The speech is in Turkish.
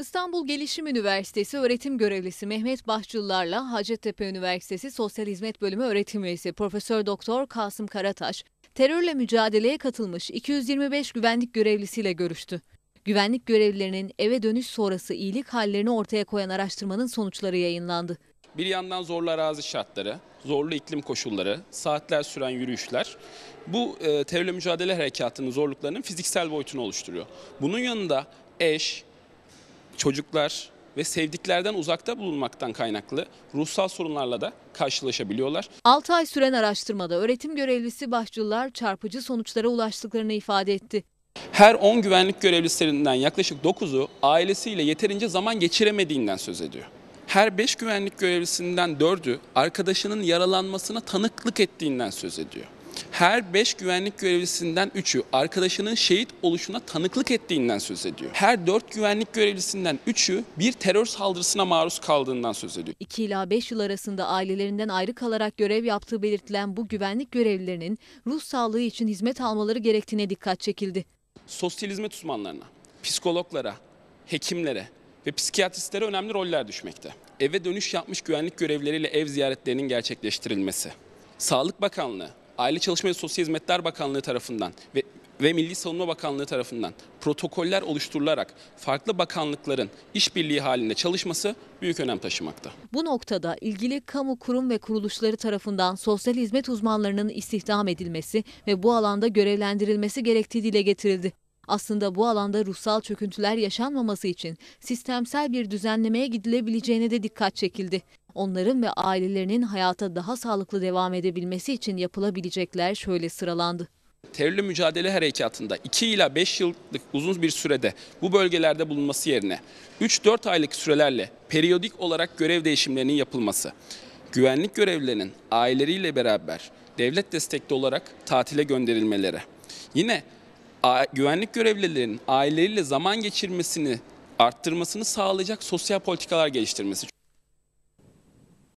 İstanbul Gelişim Üniversitesi öğretim görevlisi Mehmet Bahçılarla Hacettepe Üniversitesi Sosyal Hizmet Bölümü öğretim üyesi Profesör Doktor Kasım Karataş, terörle mücadeleye katılmış 225 güvenlik görevlisiyle görüştü. Güvenlik görevlilerinin eve dönüş sonrası iyilik hallerini ortaya koyan araştırmanın sonuçları yayınlandı. Bir yandan zorlu arazi şartları, zorlu iklim koşulları, saatler süren yürüyüşler bu e, terörle mücadele harekatının zorluklarının fiziksel boyutunu oluşturuyor. Bunun yanında eş, çocuklar ve sevdiklerden uzakta bulunmaktan kaynaklı ruhsal sorunlarla da karşılaşabiliyorlar. 6 ay süren araştırmada öğretim görevlisi başçılar çarpıcı sonuçlara ulaştıklarını ifade etti. Her 10 güvenlik görevlisinden yaklaşık 9'u ailesiyle yeterince zaman geçiremediğinden söz ediyor. Her 5 güvenlik görevlisinden 4'ü arkadaşının yaralanmasına tanıklık ettiğinden söz ediyor her 5 güvenlik görevlisinden 3'ü arkadaşının şehit oluşuna tanıklık ettiğinden söz ediyor. Her 4 güvenlik görevlisinden 3'ü bir terör saldırısına maruz kaldığından söz ediyor. 2 ila 5 yıl arasında ailelerinden ayrı kalarak görev yaptığı belirtilen bu güvenlik görevlilerinin ruh sağlığı için hizmet almaları gerektiğine dikkat çekildi. Sosyal hizmet uzmanlarına, psikologlara, hekimlere, ve psikiyatristlere önemli roller düşmekte. Eve dönüş yapmış güvenlik görevlileriyle ev ziyaretlerinin gerçekleştirilmesi. Sağlık Bakanlığı Aile Çalışma ve Sosyal Hizmetler Bakanlığı tarafından ve ve Milli Savunma Bakanlığı tarafından protokoller oluşturularak farklı bakanlıkların işbirliği halinde çalışması büyük önem taşımakta. Bu noktada ilgili kamu kurum ve kuruluşları tarafından sosyal hizmet uzmanlarının istihdam edilmesi ve bu alanda görevlendirilmesi gerektiği dile getirildi. Aslında bu alanda ruhsal çöküntüler yaşanmaması için sistemsel bir düzenlemeye gidilebileceğine de dikkat çekildi. Onların ve ailelerinin hayata daha sağlıklı devam edebilmesi için yapılabilecekler şöyle sıralandı. Terörle mücadele harekatında 2 ila 5 yıllık uzun bir sürede bu bölgelerde bulunması yerine 3-4 aylık sürelerle periyodik olarak görev değişimlerinin yapılması, güvenlik görevlilerinin aileleriyle beraber devlet destekli olarak tatile gönderilmeleri, yine güvenlik görevlilerinin aileleriyle zaman geçirmesini arttırmasını sağlayacak sosyal politikalar geliştirmesi.